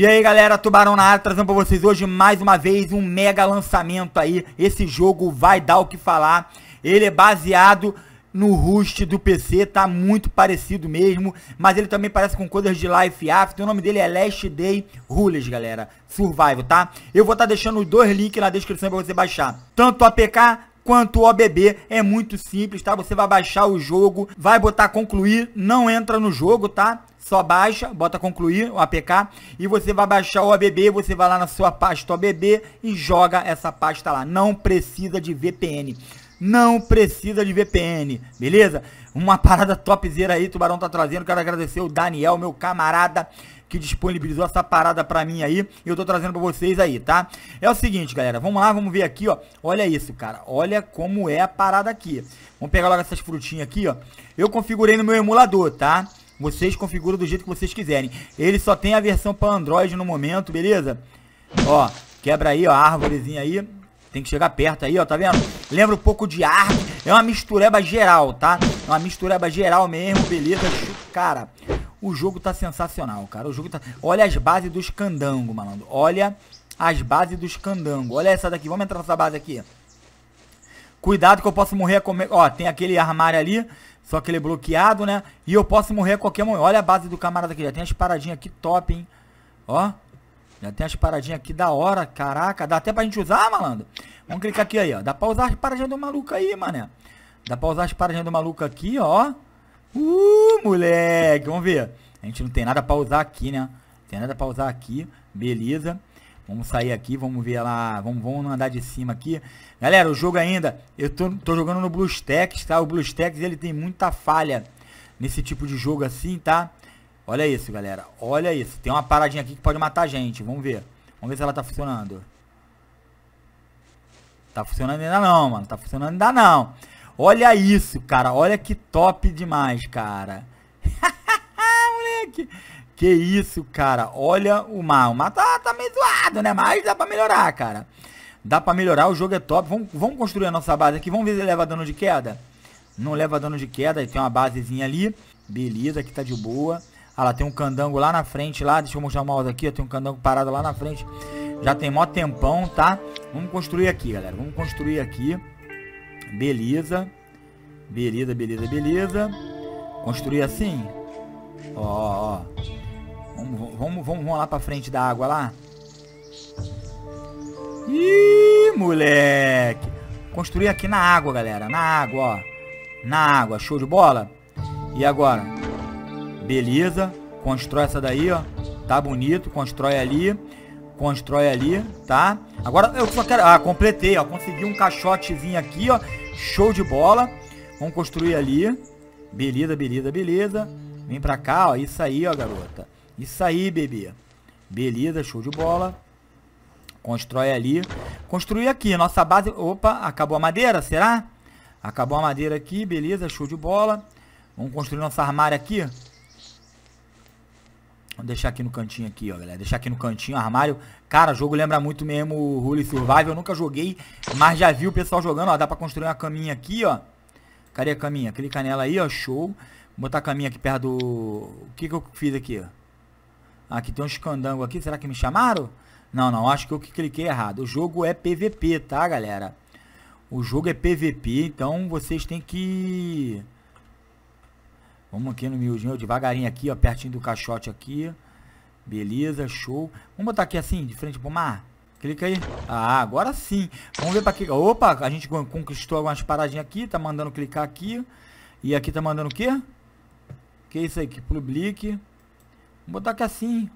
E aí galera, Tubarão na área, trazendo pra vocês hoje mais uma vez um mega lançamento aí. Esse jogo vai dar o que falar. Ele é baseado no Rust do PC, tá muito parecido mesmo, mas ele também parece com coisas de Life After, o nome dele é Last Day Rules, galera, Survival, tá? Eu vou estar tá deixando os dois links na descrição pra você baixar, tanto o APK quanto o OBB. É muito simples, tá? Você vai baixar o jogo, vai botar concluir, não entra no jogo, tá? só baixa, bota concluir o APK e você vai baixar o ABB, você vai lá na sua pasta ABB e joga essa pasta lá. Não precisa de VPN. Não precisa de VPN, beleza? Uma parada topzera aí, Tubarão tá trazendo. Quero agradecer o Daniel, meu camarada, que disponibilizou essa parada pra mim aí. E eu tô trazendo pra vocês aí, tá? É o seguinte, galera. Vamos lá, vamos ver aqui, ó. Olha isso, cara. Olha como é a parada aqui. Vamos pegar logo essas frutinhas aqui, ó. Eu configurei no meu emulador, tá? Vocês configuram do jeito que vocês quiserem. Ele só tem a versão para Android no momento, beleza? Ó, quebra aí, ó, a árvorezinha aí. Tem que chegar perto aí, ó, tá vendo? Lembra um pouco de árvore É uma mistureba geral, tá? É uma mistureba geral mesmo, beleza? Cara, o jogo tá sensacional, cara. O jogo tá... Olha as bases dos candango, malandro. Olha as bases dos candango. Olha essa daqui. Vamos entrar nessa base aqui, ó. Cuidado que eu posso morrer a comer. Ó, tem aquele armário ali. Só que ele é bloqueado, né? E eu posso morrer a qualquer momento. Olha a base do camarada aqui. Já tem as paradinhas aqui top, hein? Ó. Já tem as paradinhas aqui da hora. Caraca, dá até pra gente usar, malandro. Vamos clicar aqui aí, ó. Dá pra usar as paradinhas do maluco aí, mané. Dá pra usar as paradinhas do maluco aqui, ó. Uh, moleque. Vamos ver. A gente não tem nada pra usar aqui, né? tem nada pra usar aqui. Beleza. Vamos sair aqui, vamos ver lá, vamos, vamos andar de cima aqui. Galera, o jogo ainda, eu tô, tô jogando no BluesTacks, tá? O BluesTacks, ele tem muita falha nesse tipo de jogo assim, tá? Olha isso, galera, olha isso. Tem uma paradinha aqui que pode matar a gente, vamos ver. Vamos ver se ela tá funcionando. Tá funcionando ainda não, mano, tá funcionando ainda não. Olha isso, cara, olha que top demais, cara. Moleque, que isso, cara. Olha o mal O mar tá, tá meio zoado, né? Mas dá pra melhorar, cara. Dá pra melhorar, o jogo é top. Vamos, construir a nossa base aqui. Vamos ver se leva dano de queda. Não leva dano de queda. Tem uma basezinha ali. Beleza, aqui tá de boa. Ah lá, tem um candango lá na frente, lá. Deixa eu mostrar o mouse aqui, ó. Tem um candango parado lá na frente. Já tem mó tempão, tá? Vamos construir aqui, galera. Vamos construir aqui. Beleza. Beleza, beleza, beleza. Construir assim. Ó, ó, ó. Vamos, vamos, vamos, lá pra frente da água lá. Ih, moleque. Construir aqui na água, galera. Na água, ó. Na água. Show de bola. E agora? Beleza. Constrói essa daí, ó. Tá bonito. Constrói ali. Constrói ali, tá? Agora eu só quero... Ah, completei, ó. Consegui um caixotezinho aqui, ó. Show de bola. Vamos construir ali. Beleza, beleza, beleza. Vem pra cá, ó. Isso aí, ó, garota. Isso aí, bebê. Beleza, show de bola. Constrói ali. Construir aqui, nossa base... Opa, acabou a madeira, será? Acabou a madeira aqui, beleza, show de bola. Vamos construir nosso armário aqui. Vamos deixar aqui no cantinho aqui, ó, galera. Deixar aqui no cantinho, armário. Cara, jogo lembra muito mesmo o Holy Survival. Eu nunca joguei, mas já vi o pessoal jogando, ó. Dá pra construir uma caminha aqui, ó. Cadê a caminha? Clica nela aí, ó. Show. Vou botar a caminha aqui perto do... O que que eu fiz aqui, ó? Aqui ah, tem um escandango aqui. Será que me chamaram? Não, não. Acho que eu que cliquei errado. O jogo é PVP, tá, galera? O jogo é PVP, então vocês têm que... Vamos aqui no miudinho, devagarinho aqui, ó, pertinho do caixote aqui. Beleza, show. Vamos botar aqui assim, de frente pro mar. Clica aí. Ah, agora sim. Vamos ver pra que... Opa, a gente conquistou algumas paradinhas aqui, tá mandando clicar aqui. E aqui tá mandando o quê? Que é isso aí? Que publique. Vou botar aqui assim.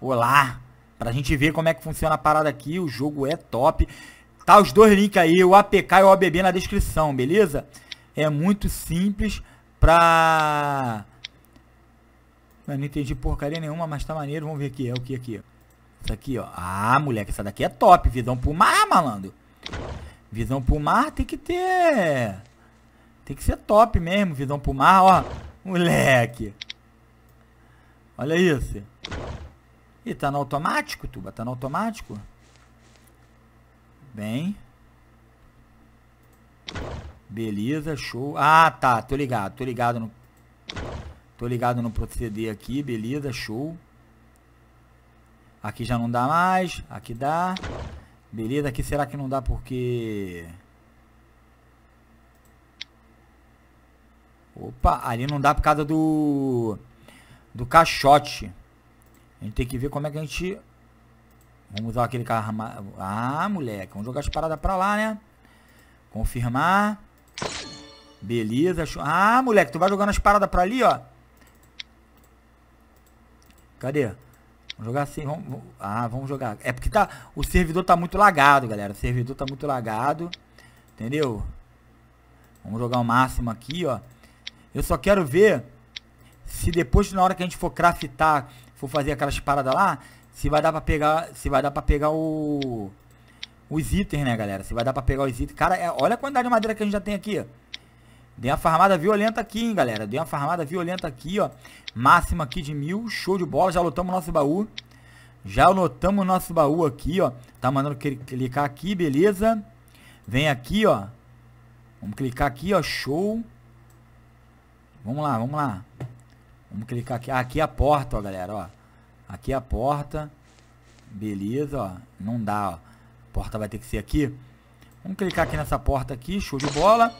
Olá. Pra gente ver como é que funciona a parada aqui. O jogo é top. Tá os dois links aí, o APK e o OBB na descrição, beleza? É muito simples pra... Eu não entendi porcaria nenhuma, mas tá maneiro. Vamos ver aqui. É o que aqui? Isso aqui, ó. Ah, moleque, essa daqui é top. Visão pro mar, malandro. Visão pro mar tem que ter... Tem que ser top mesmo. Visão pro mar, ó. Moleque. Olha isso. E tá no automático, Tuba, tá no automático. Bem. Beleza, show. Ah, tá, tô ligado, tô ligado no... Tô ligado no proceder aqui, beleza, show. Aqui já não dá mais, aqui dá. Beleza, aqui será que não dá porque... Opa, ali não dá por causa do do caixote. A gente tem que ver como é que a gente... Vamos usar aquele carro... Ah, moleque. Vamos jogar as paradas pra lá, né? Confirmar. Beleza. Ah, moleque. Tu vai jogando as paradas pra ali, ó. Cadê? Vamos jogar assim. Vamos... Ah, vamos jogar. É porque tá... o servidor tá muito lagado, galera. O servidor tá muito lagado. Entendeu? Vamos jogar o máximo aqui, ó. Eu só quero ver se depois na hora que a gente for craftar, for fazer aquelas paradas lá, se vai dar para pegar, se vai dar para pegar o os itens, né, galera? Se vai dar para pegar os itens. Cara, é, olha a quantidade de madeira que a gente já tem aqui, ó. Dei uma farmada violenta aqui, hein, galera. Dei uma farmada violenta aqui, ó. Máxima aqui de mil. Show de bola. Já lotamos nosso baú. Já lotamos nosso baú aqui, ó. Tá mandando clicar aqui, beleza. Vem aqui, ó. Vamos clicar aqui, ó. Show. Vamos lá, vamos lá. Vamos clicar aqui. Ah, aqui é a porta, ó, galera, ó. Aqui é a porta. Beleza, ó. Não dá, ó. A porta vai ter que ser aqui. Vamos clicar aqui nessa porta aqui. Show de bola.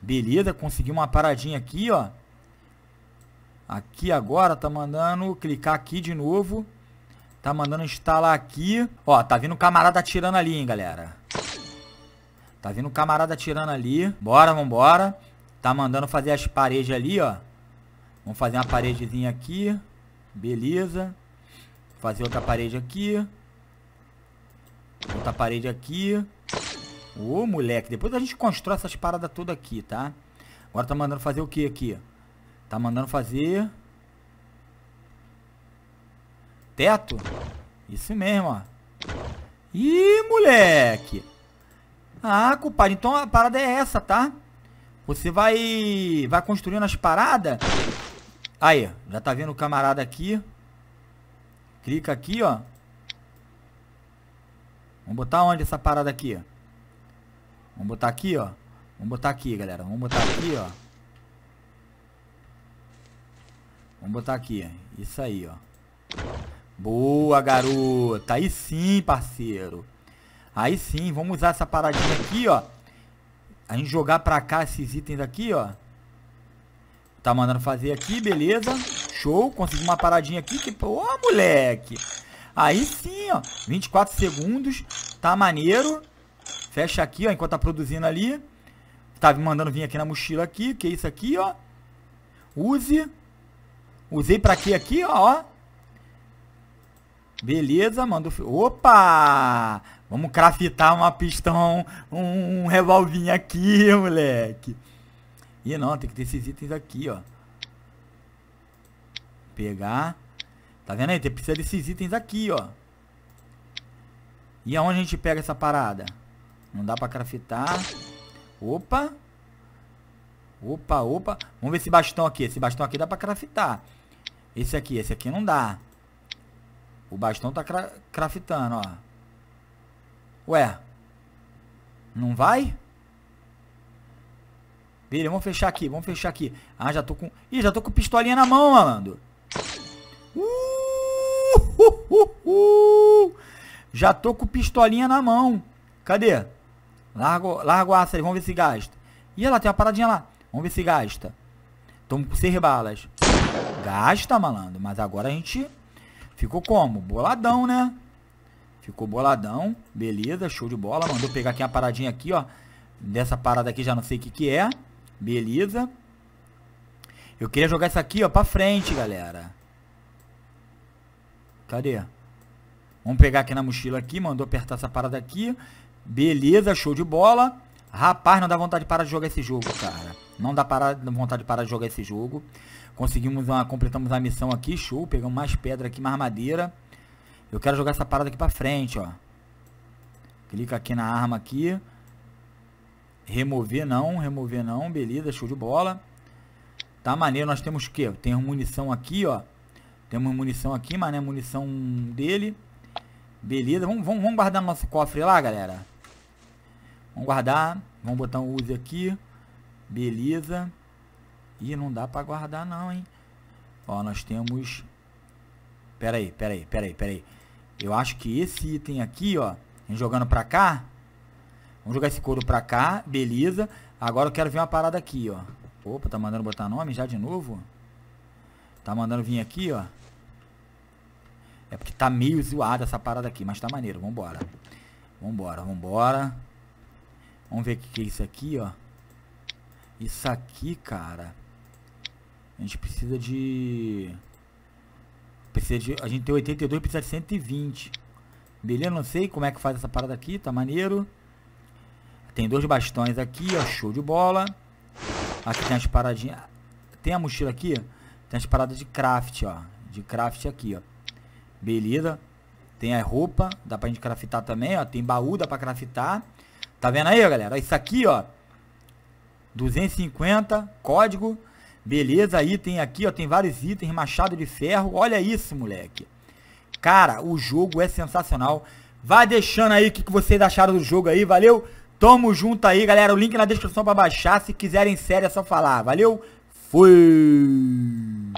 Beleza, consegui uma paradinha aqui, ó. Aqui agora tá mandando clicar aqui de novo. Tá mandando instalar aqui. Ó, tá vindo o camarada atirando ali, hein, galera. Tá vindo o camarada atirando ali. Bora, vambora. Tá mandando fazer as paredes ali, ó. Vamos fazer uma paredezinha aqui. Beleza. Fazer outra parede aqui. Outra parede aqui. Ô, moleque. Depois a gente constrói essas paradas todas aqui, tá? Agora tá mandando fazer o que aqui? Tá mandando fazer... Teto? Isso mesmo, ó. Ih, moleque. Ah, compadre. Então a parada é essa, tá? Você vai... Vai construindo as paradas... Aí, já tá vendo o camarada aqui. Clica aqui, ó. Vamos botar onde essa parada aqui? Vamos botar aqui, ó. Vamos botar aqui, galera. Vamos botar aqui, ó. Vamos botar aqui. Isso aí, ó. Boa, garota. Aí sim, parceiro. Aí sim, vamos usar essa paradinha aqui, ó. A gente jogar pra cá esses itens aqui, ó. Tá mandando fazer aqui, beleza. Show, consegui uma paradinha aqui que... Pô, moleque! Aí sim, ó, 24 segundos, tá maneiro. Fecha aqui, ó, enquanto tá produzindo ali. Tá me mandando vir aqui na mochila aqui, que é isso aqui, ó. Use. Usei pra quê aqui, ó. Beleza, manda Opa! Vamos craftar uma pistão, um, um revolvinho aqui, moleque. E não, tem que ter esses itens aqui, ó. Pegar. Tá vendo aí? Tem que precisar desses itens aqui, ó. E aonde a gente pega essa parada? Não dá pra craftar. Opa. Opa, opa. Vamos ver esse bastão aqui. Esse bastão aqui dá pra craftar. Esse aqui, esse aqui não dá. O bastão tá cra craftando, ó. Ué. Não vai? vamos fechar aqui, vamos fechar aqui. Ah, já tô com... Ih, já tô com pistolinha na mão, malandro. Uh, uh, uh, já tô com pistolinha na mão. Cadê? Largo, largo aço aí, vamos ver se gasta. Ih, ela tem uma paradinha lá. Vamos ver se gasta. Tomo com seis balas. Gasta, malandro. Mas agora a gente ficou como? Boladão, né? Ficou boladão. Beleza, show de bola. Mandou pegar aqui uma paradinha aqui, ó. Dessa parada aqui já não sei o que que é. Beleza. Eu queria jogar isso aqui, ó, pra frente, galera. Cadê? Vamos pegar aqui na mochila aqui, mandou apertar essa parada aqui. Beleza, show de bola. Rapaz, não dá vontade de parar de jogar esse jogo, cara. Não dá parar, vontade de parar de jogar esse jogo. Conseguimos, uma, completamos a missão aqui, show. Pegamos mais pedra aqui, mais madeira. Eu quero jogar essa parada aqui pra frente, ó. Clica aqui na arma aqui. Remover não, remover não, beleza, show de bola. Tá maneiro, nós temos o que? tem munição aqui, ó. Temos munição aqui, mas é munição dele. Beleza, vamos, vamos, vamos guardar nosso cofre lá, galera. Vamos guardar, vamos botar um use aqui. Beleza. Ih, não dá pra guardar não, hein. Ó, nós temos... Pera aí, pera aí, pera aí, pera aí. Eu acho que esse item aqui, ó, jogando pra cá, Vamos jogar esse couro pra cá, beleza. Agora eu quero ver uma parada aqui, ó. Opa, tá mandando botar nome já de novo? Tá mandando vir aqui, ó. É porque tá meio zoada essa parada aqui, mas tá maneiro. Vambora. Vambora, vambora. Vamos ver o que, que é isso aqui, ó. Isso aqui, cara. A gente precisa de... Precisa de... A gente tem 82, precisa de 120. Beleza? Não sei como é que faz essa parada aqui. Tá maneiro. Tem dois bastões aqui, ó. Show de bola. Aqui tem as paradinhas. Tem a mochila aqui? Tem as paradas de craft, ó. De craft aqui, ó. Beleza. Tem a roupa. Dá pra gente craftar também, ó. Tem baú, dá pra craftar. Tá vendo aí, galera? Isso aqui, ó. 250, código. Beleza, item aqui, ó. Tem vários itens, machado de ferro. Olha isso, moleque. Cara, o jogo é sensacional. Vai deixando aí o que, que vocês acharam do jogo aí, valeu? Tamo junto aí, galera. O link na descrição pra baixar. Se quiserem série é só falar. Valeu, fui!